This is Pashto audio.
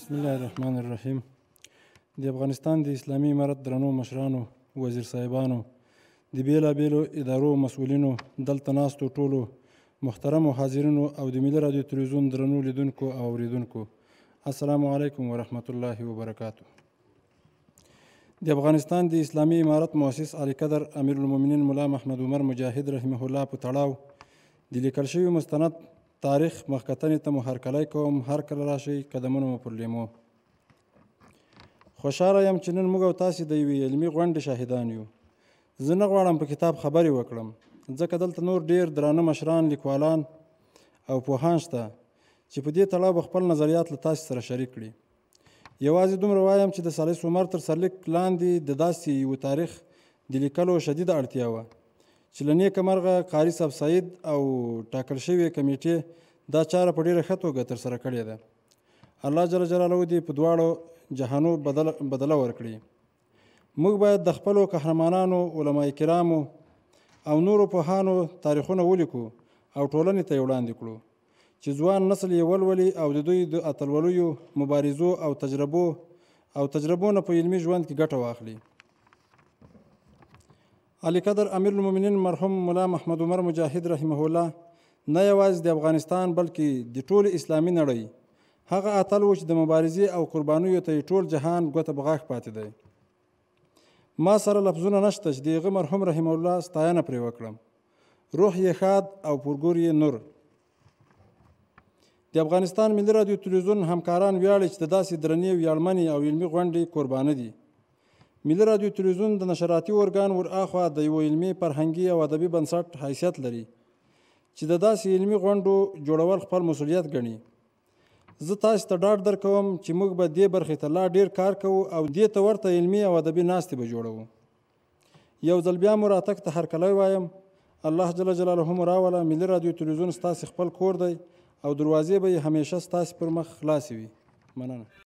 بسم الله الرحمن الرحیم د افغانستان د اسلامي امارت درنو مشرانو وزیر صاحبانو د بیلابیلو ادارو مسؤلینو دلته ناستو ټولو محترمو حاضرینو او د ملي رادیو تلویزیون درنو لیدونکو او اوریدونکو السلام علیکم ورحمت الله وبرکاتو د افغانستان د اسلامي امارت مؤسس علي قدر امیر المؤمنین مولا محمد عمر مجاهد رحمه الله په تړاو د لیکل شوي مستند تاریخ مخکتنې ته مو هرکلی کوم هر کله راشئ قدمونه مو پر لیمو خوشحاله یم چې نن موږ او تاسې د یوې علمي غونډې شاهدان یو زه نه غواړم په کتاب خبرې وکړم ځکه دلته نور ډیر درانه مشران لیکوالان او پوهان شته چې په دې تړاو به خپل نظریات له تاسې سره شریک کړي یوازې دومره وایم چې د سالیس عمر تر سرلیک لاندې د داسې یو تاریخ د لیکلو شدیده اړتیا وه چې له نیکه مرغه قاري صاحب سعید او ټاکل شوې کمیټې دا چاره په ډېره ښه توګه ترسره کړې ده الله جل جلاله دې په دواړو جهانو بدله بدله ورکړي موږ باید د خپلو قهرمانانو علما کرامو او نورو پوهانو تاریخونه ولیکو او ټولنې ته یې وړاندې کړو چې ځوان نسل یې ولولي او د دوی د اتلولیو مبارزو او تجربو او تجربو نه په علمي ژوند کې ګټه واخلي علي قدر امیر المؤمنین مرحوم مولا محمد عمر مجاهد رحمه الله نه یوازې د افغانستان بلکې د ټول اسلامي نړۍ هغه اتل و چې د مبارزې او قربانیو ته ټول جهان ګوته بغاښ پاتې دی ما سره لفظونه نشته چې د هغه مرحوم رحمه الله ستاینه پرې وکړم روح یې ښاد او پرګور یې نور د افغانستان ملي رادیو تلویزیون همکاران ویاړي چې د داسې درنې ویاړمنې او علمي غونډې قربانه دي ملي رادیو تلویزیون د نشراتي ارګان ورآخوا د یو علمي فرهنګي او ادبي بنسټ حیثیت لري چې د داسې علمي غونډو جوړول خپل مسولیت ګڼي زه تاسو ته ډاډ درکوم چې موږ به دې برخې ته لا ډیر کار کوو او دې ته ورته علمي او ادبي ناستې به جوړوو یو ځل بیا مو راتګ ته هرکلی وایم الله جل جلاله مو راوله ملي رادیو تلویزیون ستاسې خپل کور دی او دروازې به یې همیشه ستاسې پر مخ خلاصې وي مننه